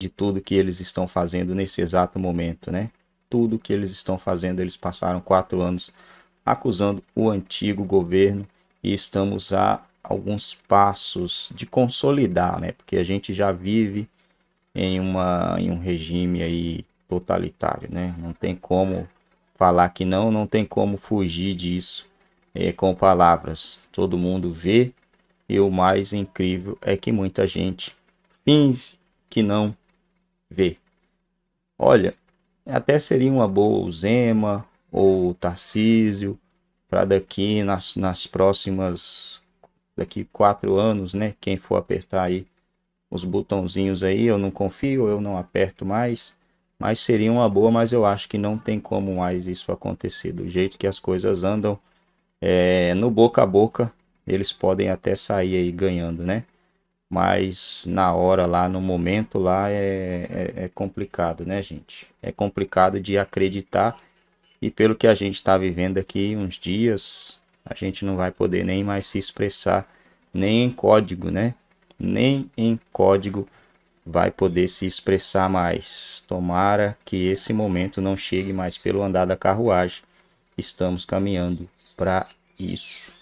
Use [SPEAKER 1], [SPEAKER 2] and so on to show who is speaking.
[SPEAKER 1] de tudo que eles estão fazendo nesse exato momento, né? Tudo que eles estão fazendo, eles passaram quatro anos acusando o antigo governo e estamos a alguns passos de consolidar, né? Porque a gente já vive em, uma, em um regime aí totalitário, né? Não tem como falar que não, não tem como fugir disso é, com palavras. Todo mundo vê e o mais incrível é que muita gente finge que não ver. Olha, até seria uma boa o Zema ou o Tarcísio para daqui nas, nas próximas daqui quatro anos, né? Quem for apertar aí os botãozinhos aí, eu não confio, eu não aperto mais, mas seria uma boa, mas eu acho que não tem como mais isso acontecer do jeito que as coisas andam. É, no boca a boca, eles podem até sair aí ganhando, né? mas na hora lá, no momento lá, é, é, é, complicado, né, gente? É complicado de acreditar e pelo que a gente está vivendo aqui, uns dias, a gente não vai poder nem mais se expressar, nem em código, né? Nem em código vai poder se expressar mais. Tomara que esse momento não chegue mais pelo andar da carruagem. Estamos caminhando para isso.